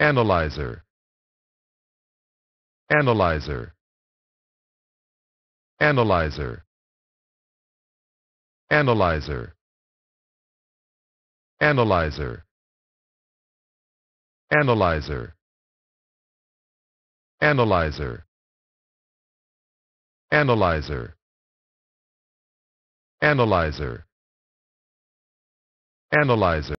Analyzer. Analyzer. Analyzer. Analyzer. Analyzer. Analyzer. Analyzer. Analyzer. Analyzer. Analyzer.